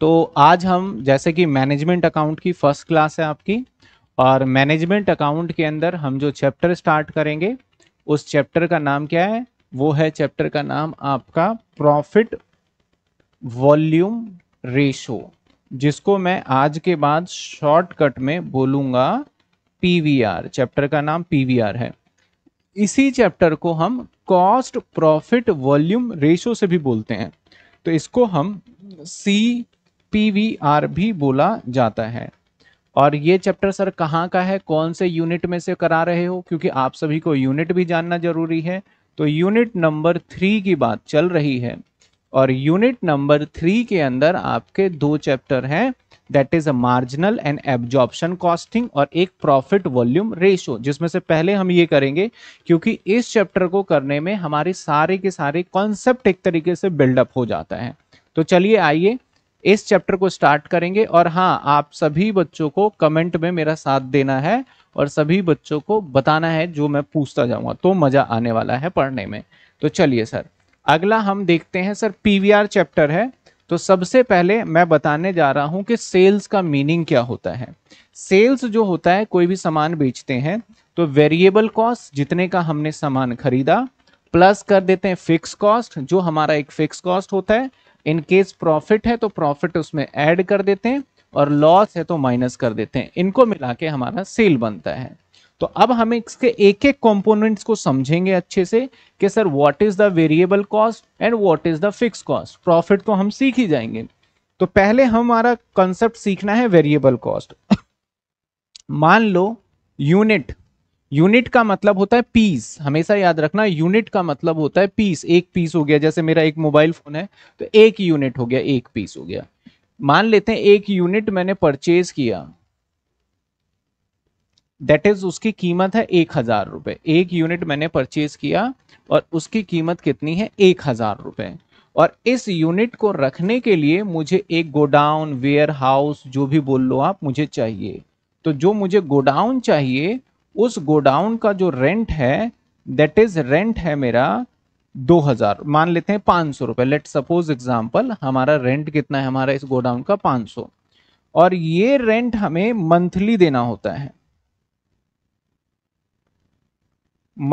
तो आज हम जैसे कि मैनेजमेंट अकाउंट की फर्स्ट क्लास है आपकी और मैनेजमेंट अकाउंट के अंदर हम जो चैप्टर स्टार्ट करेंगे उस चैप्टर का नाम क्या है वो है चैप्टर का नाम आपका प्रॉफिट वॉल्यूम रेशो जिसको मैं आज के बाद शॉर्टकट में बोलूंगा पीवीआर चैप्टर का नाम पीवीआर है इसी चैप्टर को हम कॉस्ट प्रॉफिट वॉल्यूम रेशो से भी बोलते हैं तो इसको हम सी पीवीआर भी बोला जाता है और ये चैप्टर सर कहाँ का है कौन से यूनिट में से करा रहे हो क्योंकि आप सभी को यूनिट भी जानना जरूरी है तो यूनिट नंबर थ्री की बात चल रही है और यूनिट नंबर थ्री के अंदर आपके दो चैप्टर हैं that is a marginal and absorption costing और एक प्रॉफिट वॉल्यूम रेशियो जिसमें से पहले हम ये करेंगे क्योंकि इस चैप्टर को करने में हमारे सारे के सारे कॉन्सेप्ट एक तरीके से बिल्डअप हो जाता है तो चलिए आइए इस चैप्टर को स्टार्ट करेंगे और हाँ आप सभी बच्चों को कमेंट में मेरा साथ देना है और सभी बच्चों को बताना है जो मैं पूछता जाऊंगा तो मज़ा आने वाला है पढ़ने में तो चलिए सर अगला हम देखते हैं सर पीवीआर चैप्टर है तो सबसे पहले मैं बताने जा रहा हूं कि सेल्स का मीनिंग क्या होता है सेल्स जो होता है कोई भी सामान बेचते हैं तो वेरिएबल कॉस्ट जितने का हमने सामान खरीदा प्लस कर देते हैं फिक्स कॉस्ट जो हमारा एक फिक्स कॉस्ट होता है इन केस प्रॉफिट है तो प्रॉफिट उसमें ऐड कर देते हैं और लॉस है तो माइनस कर देते हैं इनको मिला के हमारा सेल बनता है तो अब हम इसके एक एक कंपोनेंट्स को समझेंगे अच्छे से कि sir what is the variable cost and what is the fix cost profit तो हम सीख ही जाएंगे तो पहले हमारा कंसेप्ट सीखना है वेरिएबल कॉस्ट मान लो यूनिट यूनिट का मतलब होता है पीस हमेशा याद रखना यूनिट का मतलब होता है पीस एक पीस हो गया जैसे मेरा एक मोबाइल फोन है तो एक यूनिट हो गया एक पीस हो गया मान लेते हैं एक यूनिट मैंने परचेज किया दैट इज उसकी कीमत है एक हजार रुपए एक यूनिट मैंने परचेज किया और उसकी कीमत कितनी है एक हजार रुपए और इस यूनिट को रखने के लिए मुझे एक गोडाउन वेयर हाउस जो भी बोल लो आप मुझे चाहिए तो जो मुझे गोडाउन चाहिए उस गोडाउन का जो रेंट है दैट इज रेंट है मेरा दो हजार मान लेते हैं पाँच सौ रुपये लेट सपोज एग्जाम्पल हमारा रेंट कितना है हमारा इस गोडाउन का 500 सौ और ये रेंट हमें मंथली देना होता है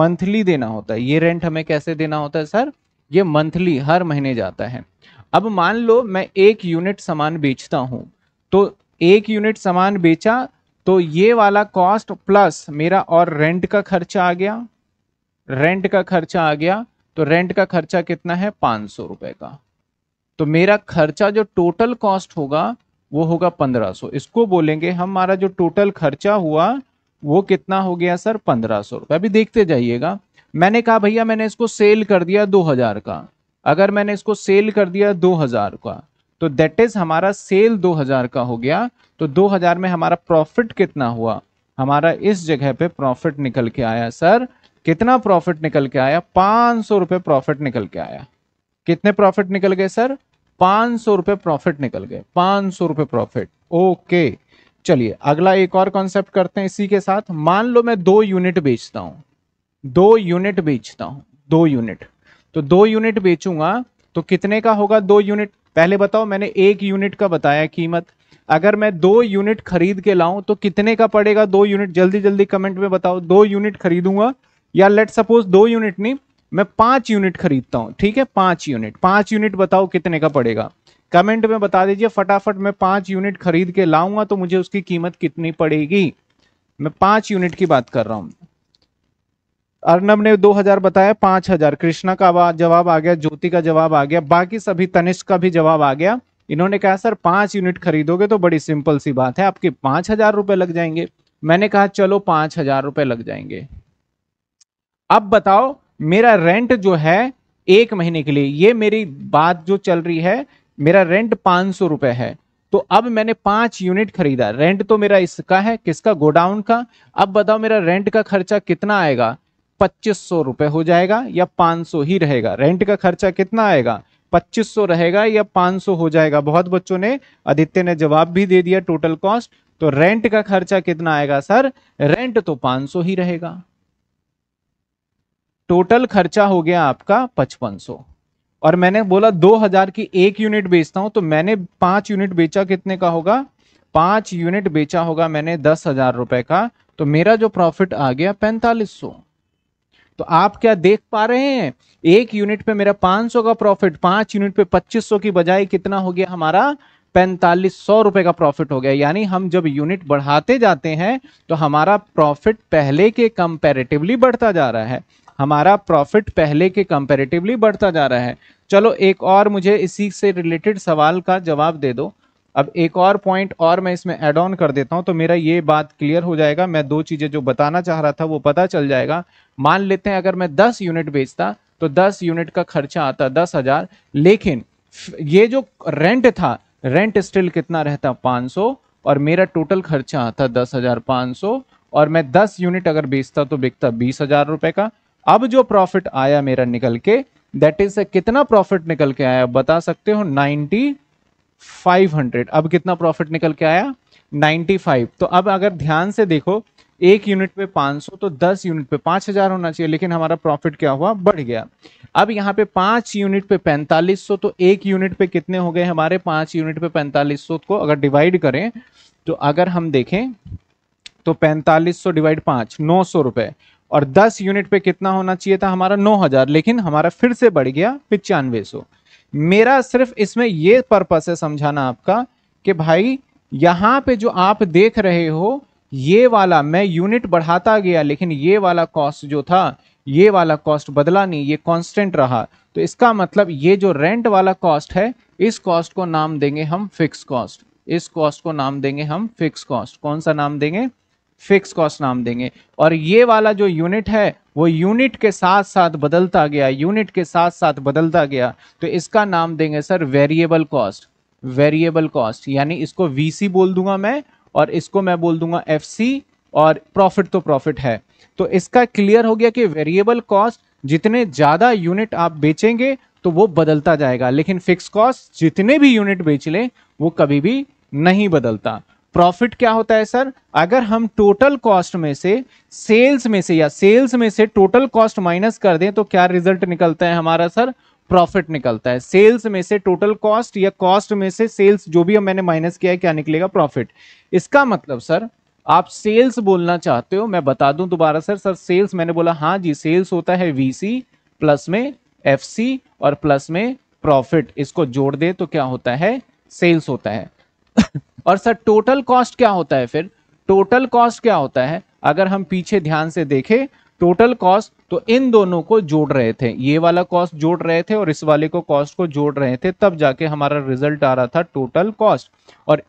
मंथली देना होता है ये रेंट हमें कैसे देना होता है सर ये मंथली हर महीने जाता है अब मान लो मैं एक यूनिट सामान बेचता हूं तो एक यूनिट सामान बेचा तो ये वाला कॉस्ट प्लस मेरा और रेंट का खर्चा आ गया रेंट का खर्चा आ गया तो रेंट का खर्चा कितना है पांच सौ रुपए का तो मेरा खर्चा जो टोटल कॉस्ट होगा वो होगा पंद्रह सौ इसको बोलेंगे हमारा जो टोटल खर्चा हुआ वो कितना हो गया सर पंद्रह सौ रुपये अभी देखते जाइएगा मैंने कहा भैया मैंने इसको सेल कर दिया दो हजार का अगर मैंने इसको सेल कर दिया दो हजार का तो दैट इज हमारा सेल 2000 का हो गया तो 2000 में हमारा प्रॉफिट कितना हुआ हमारा इस जगह पे प्रॉफिट निकल के आया सर कितना प्रॉफिट निकल के आया पांच सौ प्रॉफिट निकल के आया कितने प्रॉफिट निकल गए सर पांच सौ प्रॉफिट निकल गए पांच सौ प्रॉफिट ओके चलिए अगला एक और कॉन्सेप्ट करते हैं इसी के साथ मान लो मैं दो यूनिट बेचता हूं दो यूनिट बेचता हूं दो यूनिट तो दो यूनिट बेचूंगा तो कितने का होगा दो यूनिट पहले बताओ मैंने एक यूनिट का बताया कीमत अगर मैं दो यूनिट खरीद के लाऊं तो कितने का पड़ेगा दो यूनिट जल्दी जल्दी कमेंट में बताओ दो यूनिट खरीदूंगा या लेट सपोज दो यूनिट नहीं मैं पांच यूनिट खरीदता हूं ठीक है पांच यूनिट पांच यूनिट बताओ कितने का पड़ेगा कमेंट में बता दीजिए फटाफट मैं पांच यूनिट खरीद के लाऊंगा तो मुझे उसकी कीमत कितनी पड़ेगी मैं पांच यूनिट की बात कर रहा हूं अर्नब ने 2000 बताया 5000 कृष्णा का जवाब आ गया ज्योति का जवाब आ गया बाकी सभी तनिष्क का भी जवाब आ गया इन्होंने कहा सर पांच यूनिट खरीदोगे तो बड़ी सिंपल सी बात है आपके पांच हजार रुपए लग जाएंगे मैंने कहा चलो पांच हजार रुपए लग जाएंगे अब बताओ मेरा रेंट जो है एक महीने के लिए ये मेरी बात जो चल रही है मेरा रेंट पांच सौ रुपए है तो अब मैंने पांच यूनिट खरीदा रेंट तो मेरा इसका है किसका गोडाउन का अब बताओ मेरा रेंट का खर्चा कितना आएगा पच्चीस सौ हो जाएगा या 500 सौ ही रहेगा रेंट का खर्चा कितना आएगा पच्चीस सौ रहेगा या 500 सौ हो जाएगा बहुत बच्चों ने आदित्य ने जवाब भी दे दिया टोटल कॉस्ट तो रेंट का खर्चा कितना आएगा सर रेंट तो 500 सौ ही रहेगा टोटल खर्चा हो गया आपका पचपन और मैंने बोला दो हजार की एक यूनिट बेचता हूं तो मैंने पांच यूनिट बेचा कितने का होगा पांच यूनिट बेचा होगा मैंने दस हजार रुपए का तो मेरा जो प्रॉफिट आ गया पैंतालीस सौ तो आप क्या देख पा रहे हैं एक यूनिट पे मेरा 500 का प्रॉफिट पांच यूनिट पे 2500 की बजाय कितना हो गया हमारा पैंतालीस सौ रुपए का प्रॉफिट हो गया यानी हम जब यूनिट बढ़ाते जाते हैं तो हमारा प्रॉफिट पहले के कंपेरेटिवली बढ़ता जा रहा है हमारा प्रॉफिट पहले के कंपेरेटिवली बढ़ता जा रहा है चलो एक और मुझे इसी से रिलेटेड सवाल का जवाब दे दो अब एक और पॉइंट और मैं इसमें एड ऑन कर देता हूं तो मेरा ये बात क्लियर हो जाएगा मैं दो चीज़ें जो बताना चाह रहा था वो पता चल जाएगा मान लेते हैं अगर मैं दस यूनिट बेचता तो दस यूनिट का खर्चा आता दस हज़ार लेकिन ये जो रेंट था रेंट स्टिल कितना रहता पाँच सौ और मेरा टोटल खर्चा आता दस हज़ार पाँच सौ और मैं दस यूनिट अगर बेचता तो बिकता बीस हज़ार का अब जो प्रॉफिट आया मेरा निकल के दैट इज कितना प्रॉफिट निकल के आया बता सकते हो नाइनटी 500 अब कितना प्रॉफिट निकल के आया 95 तो अब अगर ध्यान से देखो एक यूनिट पे 500 तो 10 यूनिट पे 5000 होना चाहिए लेकिन हमारा प्रॉफिट क्या हुआ बढ़ गया अब यहाँ पे पांच यूनिट पे 4500 तो एक यूनिट पे कितने हो गए हमारे पांच यूनिट पे 4500 को अगर डिवाइड करें तो अगर हम देखें तो 4500 डिवाइड पाँच नौ सौ रुपये और 10 यूनिट पे कितना होना चाहिए था हमारा 9000 लेकिन हमारा फिर से बढ़ गया पिचानवे सौ मेरा सिर्फ इसमें यह पर्पस है समझाना आपका कि भाई यहाँ पे जो आप देख रहे हो ये वाला मैं यूनिट बढ़ाता गया लेकिन ये वाला कॉस्ट जो था ये वाला कॉस्ट बदला नहीं ये कांस्टेंट रहा तो इसका मतलब ये जो रेंट वाला कॉस्ट है इस कॉस्ट को नाम देंगे हम फिक्स कॉस्ट इस कॉस्ट को नाम देंगे हम फिक्स कॉस्ट कौन सा नाम देंगे फिक्स कॉस्ट नाम देंगे और ये वाला जो यूनिट है वो यूनिट के साथ साथ बदलता गया यूनिट के साथ साथ बदलता गया तो इसका नाम देंगे sir variable cost variable cost यानी इसको वीसी बोल दूंगा मैं और इसको मैं बोल दूंगा एफसी और प्रॉफिट तो प्रॉफिट है तो इसका क्लियर हो गया कि वेरिएबल कॉस्ट जितने ज़्यादा यूनिट आप बेचेंगे तो वो बदलता जाएगा लेकिन फिक्स कॉस्ट जितने भी यूनिट बेच लें वो कभी भी नहीं बदलता प्रॉफिट क्या होता है सर अगर हम टोटल कॉस्ट में से सेल्स में से या सेल्स में से टोटल कॉस्ट माइनस कर दें तो क्या रिजल्ट निकलता है हमारा सर प्रॉफिट निकलता है सेल्स में से टोटल कॉस्ट या कॉस्ट में से सेल्स जो भी मैंने माइनस किया है क्या निकलेगा प्रॉफिट इसका मतलब सर आप सेल्स बोलना चाहते हो मैं बता दूं दोबारा सर सर सेल्स मैंने बोला हाँ जी सेल्स होता है वीसी प्लस में एफसी और प्लस में प्रॉफिट इसको जोड़ दे तो क्या होता है सेल्स होता है और सर टोटल कॉस्ट क्या होता है फिर टोटल कॉस्ट क्या होता है अगर हम पीछे ध्यान से देखें टोटल कॉस्ट तो इन दोनों को जोड़ रहे थे ये वाला कॉस्ट जोड़ रहे थे और इस वाले को कॉस्ट को जोड़ रहे थे तब जाके हमारा रिजल्ट आ रहा था टोटल कॉस्ट और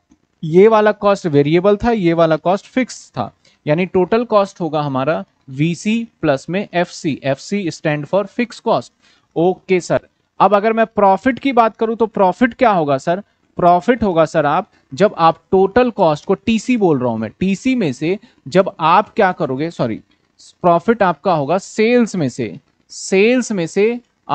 ये वाला कॉस्ट वेरिएबल था ये वाला कॉस्ट फिक्स था यानी टोटल कॉस्ट होगा हमारा वी प्लस में F C F C stand for fix cost okay sir अब अगर मैं प्रॉफिट की बात करूं तो प्रॉफिट क्या होगा सर प्रॉफिट होगा सर आप जब आप टोटल कॉस्ट को टीसी बोल रहा हूं मैं टीसी में से जब आप क्या करोगे सॉरी प्रॉफिट आपका होगा सेल्स में से सेल्स में से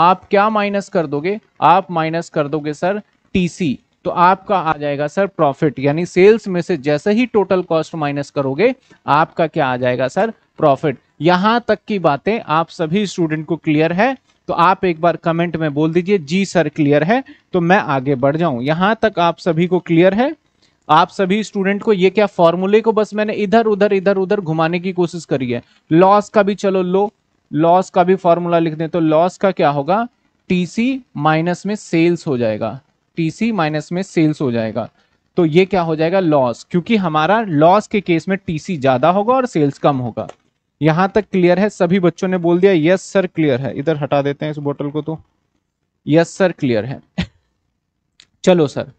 आप क्या माइनस कर दोगे आप माइनस कर दोगे सर टीसी तो आपका आ जाएगा सर प्रॉफिट यानी सेल्स में से जैसे ही टोटल कॉस्ट माइनस करोगे आपका क्या आ जाएगा सर प्रॉफिट यहां तक की बातें आप सभी स्टूडेंट को क्लियर है तो आप एक बार कमेंट में बोल दीजिए जी सर क्लियर है तो मैं आगे बढ़ जाऊं यहां तक आप सभी को क्लियर है आप सभी स्टूडेंट को ये क्या फॉर्मूले को बस मैंने इधर उधर इधर उधर घुमाने की कोशिश करी है लॉस का भी चलो लो लॉस का भी फॉर्मूला लिख दें तो लॉस का क्या होगा टीसी माइनस में सेल्स हो जाएगा टीसी माइनस में सेल्स हो जाएगा तो ये क्या हो जाएगा लॉस क्योंकि हमारा लॉस के केस में टीसी ज्यादा होगा और सेल्स कम होगा यहां तक क्लियर है सभी बच्चों ने बोल दिया यस सर क्लियर है इधर हटा देते हैं इस बोतल को तो यस सर क्लियर है चलो सर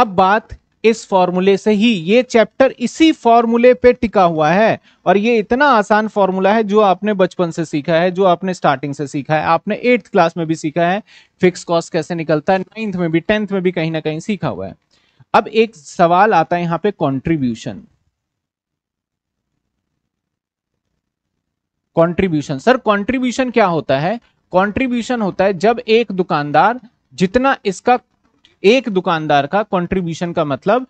अब बात इस फॉर्मूले से ही ये चैप्टर इसी फॉर्मूले पे टिका हुआ है और ये इतना आसान फॉर्मूला है जो आपने बचपन से सीखा है जो आपने स्टार्टिंग से सीखा है आपने एट्थ क्लास में भी सीखा है फिक्स कॉस्ट कैसे निकलता है नाइन्थ में भी टेंथ में भी कहीं ना कहीं सीखा हुआ है अब एक सवाल आता है यहाँ पे कॉन्ट्रीब्यूशन कंट्रीब्यूशन सर कंट्रीब्यूशन क्या होता है कंट्रीब्यूशन होता है जब एक दुकानदार जितना इसका एक दुकानदार का कंट्रीब्यूशन का मतलब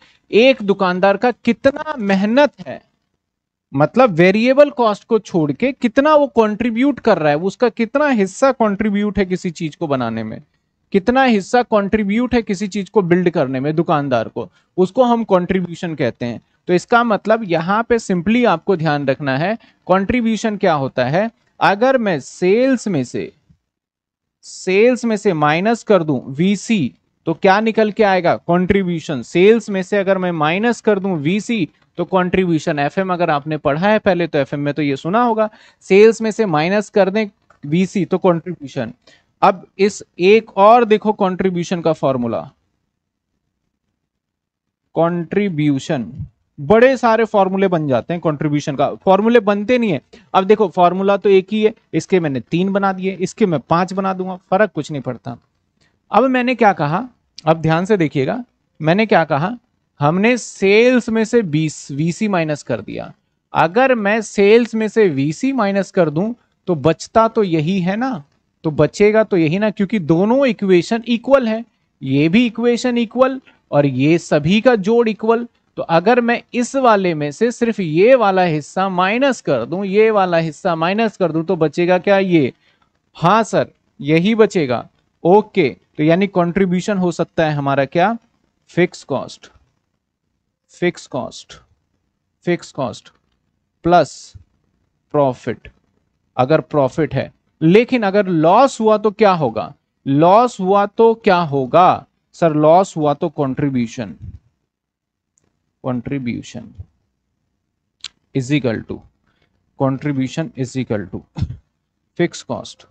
एक दुकानदार का कितना मेहनत है मतलब वेरिएबल कॉस्ट को छोड़ के कितना वो कंट्रीब्यूट कर रहा है उसका कितना हिस्सा कंट्रीब्यूट है किसी चीज को बनाने में कितना हिस्सा कंट्रीब्यूट है किसी चीज को बिल्ड करने में दुकानदार को उसको हम कंट्रीब्यूशन कहते हैं तो इसका मतलब यहाँ पे सिंपली आपको ध्यान रखना है कंट्रीब्यूशन क्या होता है अगर मैं सेल्स में से सेल्स में से माइनस कर दूं वीसी तो क्या निकल के आएगा कंट्रीब्यूशन सेल्स में से अगर मैं माइनस कर दूं वीसी तो कंट्रीब्यूशन एफएम अगर आपने पढ़ा है पहले तो एफएम में तो ये सुना होगा सेल्स में से माइनस कर दें वीसी तो कंट्रीब्यूशन अब इस एक और देखो कंट्रीब्यूशन का फॉर्मूला कंट्रीब्यूशन बड़े सारे फॉर्मूले बन जाते हैं कंट्रीब्यूशन का फॉर्मूले बनते नहीं है अब देखो फॉर्मूला तो एक ही है इसके मैंने तीन बना दिए इसके मैं पांच बना दूंगा फर्क कुछ नहीं पड़ता अब मैंने क्या कहा अब ध्यान से देखिएगा मैंने क्या कहा हमने सेल्स में से बीस वीसी माइनस कर दिया अगर मैं सेल्स में से वीसी माइनस कर दूं तो बचता तो यही है ना तो बचेगा तो यही ना क्योंकि दोनों इक्वेशन इक्वल है ये भी इक्वेशन इक्वल और ये सभी का जोड़ इक्वल तो अगर मैं इस वाले में से सिर्फ ये वाला हिस्सा माइनस कर दूं ये वाला हिस्सा माइनस कर दूं तो बचेगा क्या ये हाँ सर यही बचेगा ओके तो यानी कंट्रीब्यूशन हो सकता है हमारा क्या fix cost fix cost fix cost plus profit अगर प्रॉफिट है लेकिन अगर लॉस हुआ तो क्या होगा लॉस हुआ तो क्या होगा सर लॉस हुआ तो contribution contribution is equal to contribution is equal to fixed cost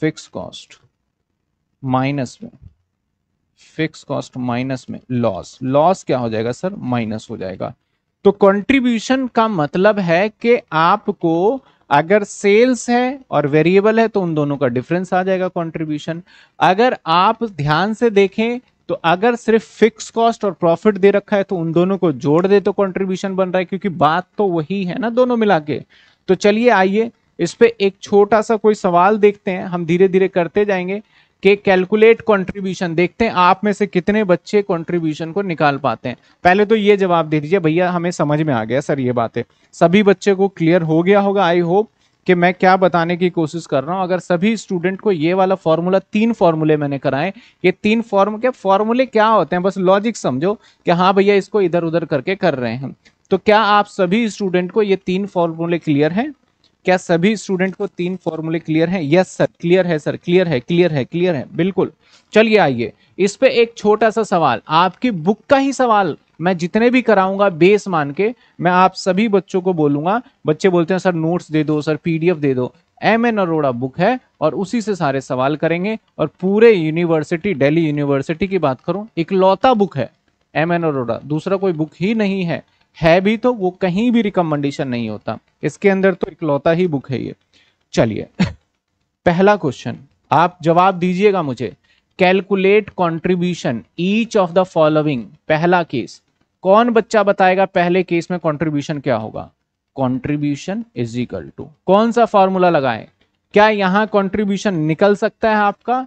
fix cost minus में फिक्स कॉस्ट माइनस में लॉस लॉस क्या हो जाएगा सर माइनस हो जाएगा तो कॉन्ट्रीब्यूशन का मतलब है कि आपको अगर सेल्स है और वेरिएबल है तो उन दोनों का डिफरेंस आ जाएगा कंट्रीब्यूशन अगर आप ध्यान से देखें तो अगर सिर्फ फिक्स कॉस्ट और प्रॉफिट दे रखा है तो उन दोनों को जोड़ दे तो कंट्रीब्यूशन बन रहा है क्योंकि बात तो वही है ना दोनों मिला के तो चलिए आइए इस पर एक छोटा सा कोई सवाल देखते हैं हम धीरे धीरे करते जाएंगे कि कैलकुलेट कंट्रीब्यूशन देखते हैं आप में से कितने बच्चे कंट्रीब्यूशन को निकाल पाते हैं पहले तो ये जवाब दे दीजिए भैया हमें समझ में आ गया सर ये बातें सभी बच्चे को क्लियर हो गया होगा आई होप कि मैं क्या बताने की कोशिश कर रहा हूं अगर सभी स्टूडेंट को ये वाला फॉर्मूला तीन फॉर्मूले मैंने कराए ये तीन फॉर्म के फॉर्मूले क्या होते हैं बस लॉजिक समझो कि हाँ भैया इसको इधर उधर करके कर रहे हैं तो क्या आप सभी स्टूडेंट को ये तीन फॉर्मूले क्लियर हैं क्या सभी स्टूडेंट को तीन फॉर्मूले क्लियर हैं यस सर क्लियर है सर क्लियर है क्लियर है क्लियर है बिल्कुल चलिए आइए इस पे एक छोटा सा सवाल आपकी बुक का ही सवाल मैं जितने भी कराऊंगा बेस मान के मैं आप सभी बच्चों को बोलूंगा बच्चे बोलते हैं सर नोट्स दे दो सर पीडीएफ दे दो एम एन अरोड़ा बुक है और उसी से सारे सवाल करेंगे और पूरे यूनिवर्सिटी दिल्ली यूनिवर्सिटी की बात करूं इकलौता बुक है एम एन अरोड़ा दूसरा कोई बुक ही नहीं है है भी तो वो कहीं भी रिकमेंडेशन नहीं होता इसके अंदर तो इकलौता ही बुक है ये चलिए पहला क्वेश्चन आप जवाब दीजिएगा मुझे calculate contribution each of the following पहला केस कौन बच्चा बताएगा पहले केस में कंट्रीब्यूशन क्या होगा कंट्रीब्यूशन इज इक्वल टू कौन सा फॉर्मूला लगाए क्या यहां कंट्रीब्यूशन निकल सकता है आपका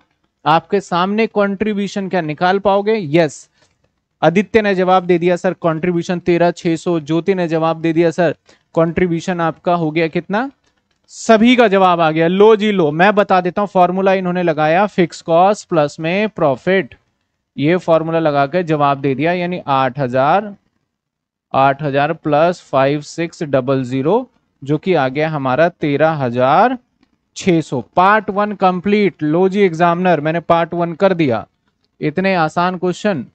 आपके सामने कंट्रीब्यूशन क्या निकाल पाओगे यस yes. आदित्य ने जवाब दे दिया सर कंट्रीब्यूशन तेरह छह सौ ज्योति ने जवाब दे दिया सर कॉन्ट्रीब्यूशन आपका हो गया कितना सभी का जवाब आ गया लो जी लो मैं बता देता हूं फॉर्मूला इन्होंने लगाया फिक्स कॉस्ट प्लस में प्रॉफिट ये फॉर्मूला लगा के जवाब दे दिया यानी आठ हजार आठ हजार plus five six double zero जो कि आ गया हमारा तेरह हजार छ सौ पार्ट वन कंप्लीट लो जी एग्जामिनर मैंने पार्ट वन कर दिया इतने आसान question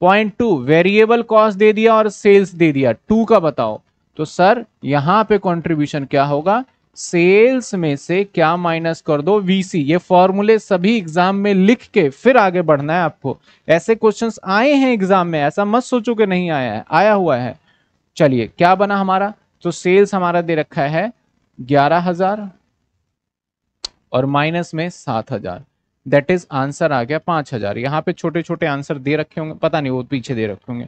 point two variable cost दे दिया और सेल्स दे दिया टू का बताओ तो सर यहां पे कंट्रीब्यूशन क्या होगा सेल्स में से क्या माइनस कर दो वीसी ये फॉर्मूले सभी एग्जाम में लिख के फिर आगे बढ़ना है आपको ऐसे क्वेश्चंस आए हैं एग्जाम में ऐसा मत सोचो कि नहीं आया है आया हुआ है चलिए क्या बना हमारा तो सेल्स हमारा दे रखा है ग्यारह हजार और माइनस में सात हजार दैट इज आंसर आ गया पांच हजार यहाँ पे छोटे छोटे आंसर दे रखे होंगे पता नहीं वो पीछे दे रखे होंगे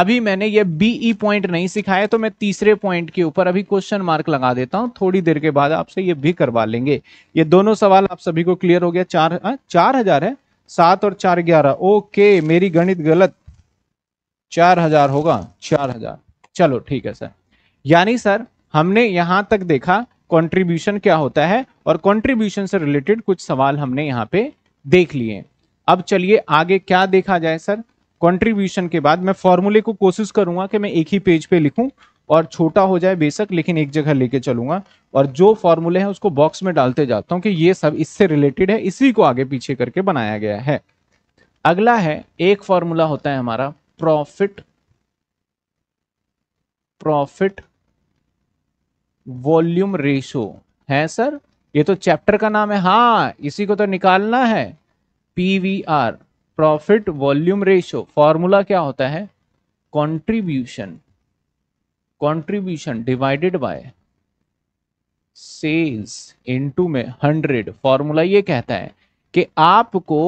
अभी मैंने ये बीई पॉइंट e नहीं सिखाया तो मैं तीसरे पॉइंट के ऊपर अभी क्वेश्चन मार्क लगा देता हूँ थोड़ी देर के बाद आपसे ये भी करवा लेंगे ये दोनों सवाल आप सभी को क्लियर हो गया चार आ, हाँ, चार हजार है सात और चार ग्यारह ओके मेरी गणित गलत चार हजार होगा चार हजार चलो ठीक है सर यानी सर हमने यहां तक देखा कंट्रीब्यूशन क्या होता है और कंट्रीब्यूशन से रिलेटेड कुछ सवाल हमने यहाँ पे देख लिए अब चलिए आगे क्या देखा जाए सर कंट्रीब्यूशन के बाद मैं फॉर्मूले को कोशिश करूंगा कि मैं एक ही पेज पे लिखूं और छोटा हो जाए बेशक लेकिन एक जगह लेके चलूंगा और जो फॉर्मूले हैं उसको बॉक्स में डालते जाता हूं कि ये सब इससे रिलेटेड है इसी को आगे पीछे करके बनाया गया है अगला है एक फॉर्मूला होता है हमारा प्रॉफिट प्रॉफिट वॉल्यूम रेशो है सर ये तो चैप्टर का नाम है हाँ इसी को तो निकालना है PVR profit volume ratio formula क्या होता है contribution contribution divided by sales into में हंड्रेड फॉर्मूला ये कहता है कि आपको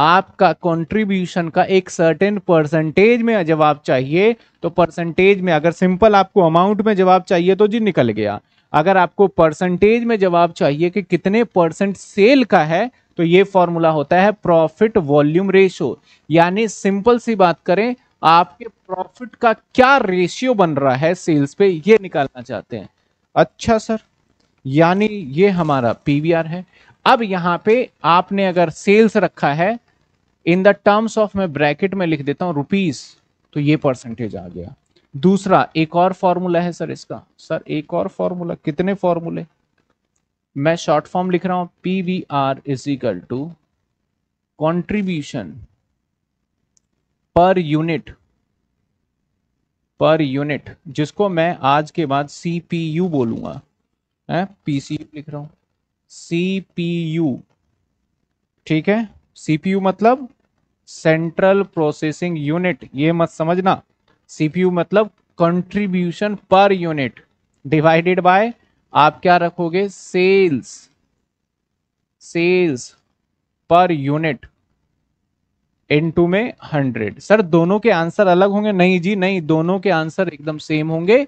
आपका कंट्रीब्यूशन का एक सर्टेन परसेंटेज में जवाब चाहिए तो परसेंटेज में अगर सिंपल आपको अमाउंट में जवाब चाहिए तो जी निकल गया अगर आपको परसेंटेज में जवाब चाहिए कि कितने परसेंट सेल का है तो ये फॉर्मूला होता है प्रॉफिट वॉल्यूम रेशियो यानी सिंपल सी बात करें आपके प्रॉफिट का क्या रेशियो बन रहा है सेल्स पे ये निकालना चाहते हैं अच्छा सर यानी ये हमारा पीवीआर है अब यहाँ पे आपने अगर सेल्स रखा है इन द टर्म्स ऑफ मैं ब्रैकेट में लिख देता हूँ रुपीज तो ये परसेंटेज आ गया दूसरा एक और फॉर्मूला है सर इसका सर एक और फॉर्मूला कितने फॉर्मूले मैं शॉर्ट फॉर्म लिख रहा हूं P V R is equal to contribution per unit per unit जिसको मैं आज के बाद सी पी यू बोलूंगा पी सी यू लिख रहा हूं सी पी यू ठीक है सी पी यू मतलब सेंट्रल प्रोसेसिंग यूनिट ये मत समझना सीपीयू मतलब contribution per unit divided by आप क्या रखोगे sales sales per unit to में हंड्रेड सर दोनों के आंसर अलग होंगे नहीं जी नहीं दोनों के आंसर एकदम सेम होंगे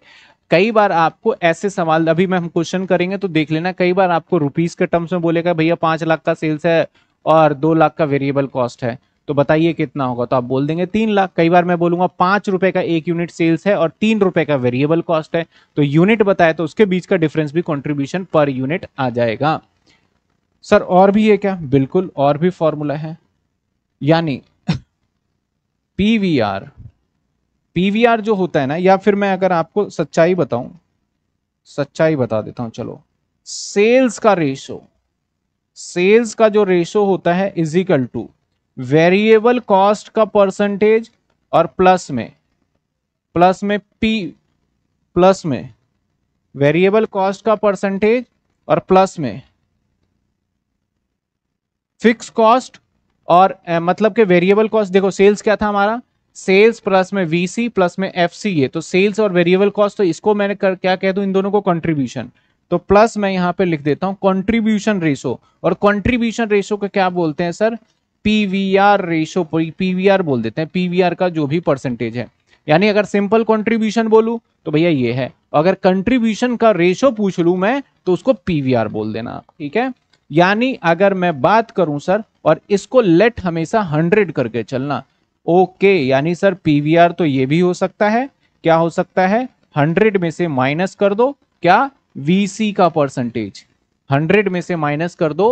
कई बार आपको ऐसे सवाल अभी मैं हम क्वेश्चन करेंगे तो देख लेना कई बार आपको रुपीस के टर्म्स में बोलेगा भैया पांच लाख का सेल्स है और दो लाख का वेरिएबल कॉस्ट है तो बताइए कितना होगा तो आप बोल देंगे तीन लाख कई बार मैं बोलूंगा पांच रुपए का एक यूनिट सेल्स है और तीन रुपए का वेरिएबल कॉस्ट है तो यूनिट बताए तो उसके बीच का डिफरेंस भी कॉन्ट्रीब्यूशन पर यूनिट आ जाएगा सर और भी है क्या बिल्कुल और भी फॉर्मूला है यानी पीवीआर पीवीआर जो होता है ना या फिर मैं अगर आपको सच्चाई बताऊं सच्चाई बता देता हूं चलो सेल्स का रेशो सेल्स का जो रेशो होता है इजिकल टू वेरिएबल कॉस्ट का परसेंटेज और प्लस में प्लस में पी प्लस में वेरिएबल कॉस्ट का परसेंटेज और प्लस में फिक्स कॉस्ट और ए, मतलब के वेरिएबल कॉस्ट देखो सेल्स क्या था हमारा सेल्स प्लस में वीसी प्लस में ये तो सेल्स और वेरिएबल कॉस्ट तो इसको मैंने कर, क्या कह दू इन दोनों को कंट्रीब्यूशन तो प्लस मैं यहां पे लिख देता हूं कंट्रीब्यूशन रेशो और कंट्रीब्यूशन रेशो को क्या बोलते हैं सर पीवीआर रेशो पीवीआर बोल देते हैं पीवीआर का जो भी परसेंटेज है यानी अगर सिंपल कंट्रीब्यूशन बोलूं तो भैया ये है अगर कंट्रीब्यूशन का रेशो पूछ लू मैं तो उसको पीवीआर बोल देना ठीक है यानी अगर मैं बात करूं सर और इसको लेट हमेशा हंड्रेड करके चलना ओके यानी सर पीवीआर तो ये भी हो सकता है क्या हो सकता है हंड्रेड में से माइनस कर दो क्या वीसी का परसेंटेज हंड्रेड में से माइनस कर दो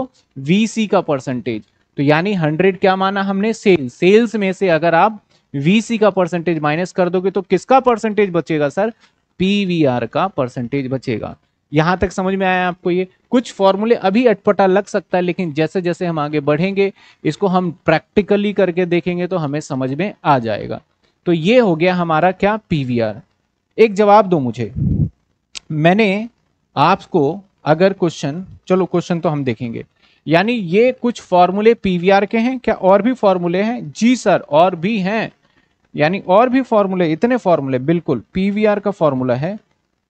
वीसी का परसेंटेज तो यानी हंड्रेड क्या माना हमने सेल्स सेल्स में से अगर आप वीसी का परसेंटेज माइनस कर दोगे तो किसका परसेंटेज बचेगा सर पीवीआर का परसेंटेज बचेगा यहां तक समझ में आया आपको ये कुछ फॉर्मूले अभी अटपटा लग सकता है लेकिन जैसे जैसे हम आगे बढ़ेंगे इसको हम प्रैक्टिकली करके देखेंगे तो हमें समझ में आ जाएगा तो ये हो गया हमारा क्या पीवीआर एक जवाब दो मुझे मैंने आपको अगर क्वेश्चन चलो क्वेश्चन तो हम देखेंगे यानी ये कुछ फॉर्मूले पीवीआर के हैं क्या और भी फॉर्मूले हैं जी सर और भी हैं यानी और भी फॉर्मूले इतने फॉर्मूले बिल्कुल पीवीआर का फॉर्मूला है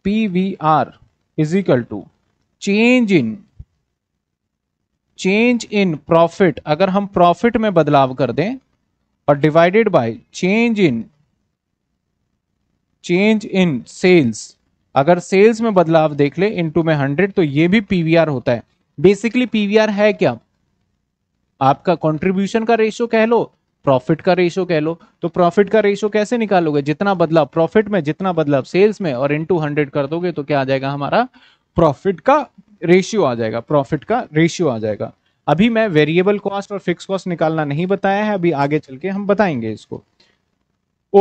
PVR is equal to change in change in profit अगर हम प्रॉफिट में बदलाव कर दें और divided by change in change in sales अगर सेल्स में बदलाव देख ले इनटू में हंड्रेड तो ये भी पीवीआर होता है बेसिकली पीवीआर है क्या आपका कंट्रीब्यूशन का रेशियो कह लो प्रॉफिट का रेशियो कह लो तो प्रॉफिट का रेशियो कैसे निकालोगे जितना बदलाव प्रॉफिट में जितना बदलाव सेल्स में और इनटू हंड्रेड कर दोगे तो क्या आ जाएगा हमारा प्रॉफिट का रेशियो आ जाएगा प्रॉफिट का रेशियो आ जाएगा अभी मैं वेरिएबल कॉस्ट और फिक्स कॉस्ट निकालना नहीं बताया है अभी आगे चल के हम बताएंगे इसको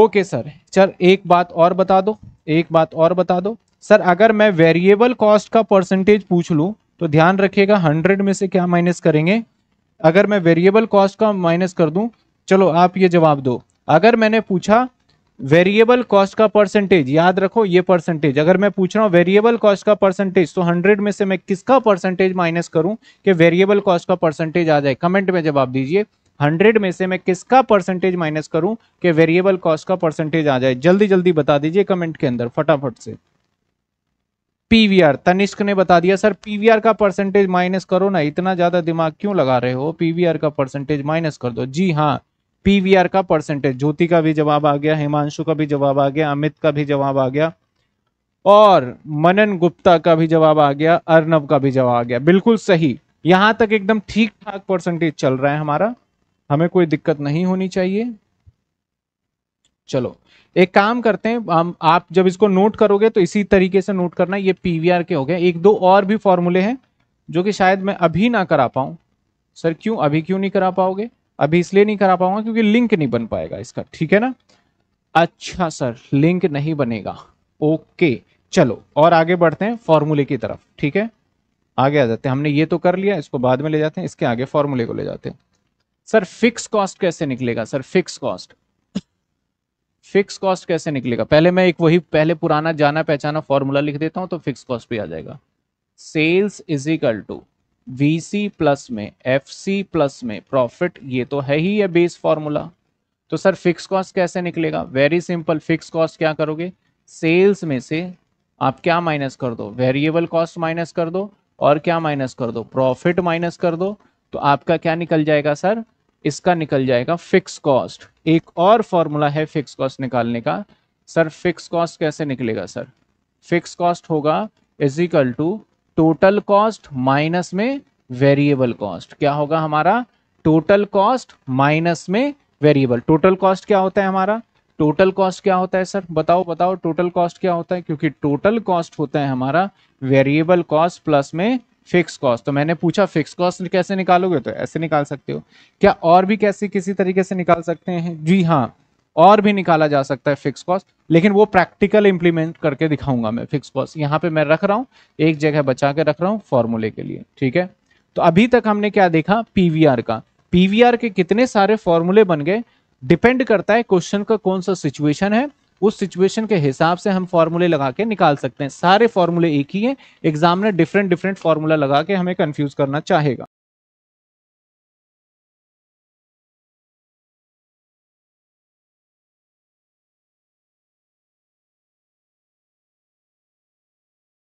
ओके सर सर एक बात और बता दो एक बात और बता दो सर अगर मैं वेरिएबल कॉस्ट का परसेंटेज पूछ लूँ तो ध्यान रखिएगा हंड्रेड में से क्या माइनस करेंगे अगर मैं वेरिएबल कॉस्ट का माइनस कर दूं चलो आप ये जवाब दो अगर मैंने पूछा वेरिएबल कॉस्ट का परसेंटेज याद रखो ये परसेंटेज अगर मैं पूछ रहा हूँ वेरिएबल कॉस्ट का परसेंटेज तो हंड्रेड में से मैं किसका परसेंटेज माइनस करूं कि वेरिएबल कॉस्ट का परसेंटेज आ जाए कमेंट में जवाब दीजिए हंड्रेड में से मैं किसका परसेंटेज माइनस करूं कि वेरिएबल कॉस्ट का परसेंटेज आ जाए जल्दी जल्दी बता दीजिए कमेंट के अंदर फटाफट से पीवीआर तनिष्क ने बता दिया सर पीवीआर का परसेंटेज माइनस करो ना इतना ज्यादा दिमाग क्यों लगा रहे हो पीवीआर का परसेंटेज माइनस कर दो जी हाँ पीवीआर का परसेंटेज ज्योति का भी जवाब आ गया हिमांशु का भी जवाब आ गया अमित का भी जवाब आ गया और मनन गुप्ता का भी जवाब आ गया अर्नब का भी जवाब आ गया बिल्कुल सही यहां तक एकदम ठीक ठाक परसेंटेज चल रहा है हमारा हमें कोई दिक्कत नहीं होनी चाहिए चलो एक काम करते हैं हम आप जब इसको नोट करोगे तो इसी तरीके से नोट करना ये पीवीआर के हो गए एक दो और भी फॉर्मूले हैं जो कि शायद मैं अभी ना करा पाऊं सर क्यों अभी क्यों नहीं करा पाओगे अभी इसलिए नहीं करा पाऊंगा क्योंकि लिंक नहीं बन पाएगा इसका ठीक है ना अच्छा सर लिंक नहीं बनेगा ओके चलो और आगे बढ़ते हैं फॉर्मूले की तरफ ठीक है आगे आ जाते हैं हमने ये तो कर लिया इसको बाद में ले जाते हैं इसके आगे फॉर्मूले को ले जाते हैं सर फिक्स कॉस्ट कैसे निकलेगा sir fix cost fix cost कैसे निकलेगा पहले मैं एक वही पहले पुराना जाना पहचाना फॉर्मूला लिख देता हूं तो फिक्स कॉस्ट भी आ जाएगा sales is equal to V plus में एफ प्लस में प्रॉफिट ये तो है ही है बेस फॉर्मूला तो सर फिक्स कॉस्ट कैसे निकलेगा वेरी सिंपल फिक्स कॉस्ट क्या करोगे सेल्स में से आप क्या माइनस कर दो वेरिएबल कॉस्ट माइनस कर दो और क्या माइनस कर दो प्रॉफिट माइनस कर दो तो आपका क्या निकल जाएगा सर इसका निकल जाएगा फिक्स कॉस्ट एक और फॉर्मूला है फिक्स कॉस्ट निकालने का सर फिक्स कॉस्ट कैसे निकलेगा सर फिक्स कॉस्ट होगा is equal to total cost minus में वेरिएबल कॉस्ट क्या होगा हमारा टोटल कॉस्ट माइनस में वेरिएबल टोटल कॉस्ट क्या होता है हमारा टोटल कॉस्ट क्या होता है सर बताओ बताओ टोटल कॉस्ट क्या होता है क्योंकि टोटल कॉस्ट होता है हमारा वेरिएबल कॉस्ट प्लस में फिक्स कॉस्ट तो मैंने पूछा फिक्स कॉस्ट कैसे निकालोगे तो ऐसे निकाल सकते हो क्या और भी कैसे किसी तरीके से निकाल सकते हैं जी हाँ और भी निकाला जा सकता है फिक्स कॉस्ट लेकिन वो प्रैक्टिकल इंप्लीमेंट करके दिखाऊंगा मैं फिक्स कॉस्ट यहाँ पे मैं रख रहा हूँ एक जगह बचा के रख रहा हूँ फॉर्मूले के लिए ठीक है तो अभी तक हमने क्या देखा पीवीआर का पीवीआर के कितने सारे फॉर्मूले बन गए डिपेंड करता है क्वेश्चन का कौन सा सिचुएशन है उस सिचुएशन के हिसाब से हम फॉर्मूले लगा के निकाल सकते हैं सारे फॉर्मूले एक ही हैं एग्जाम ने डिफरेंट डिफरेंट फॉर्मूला लगा के हमें कंफ्यूज करना चाहेगा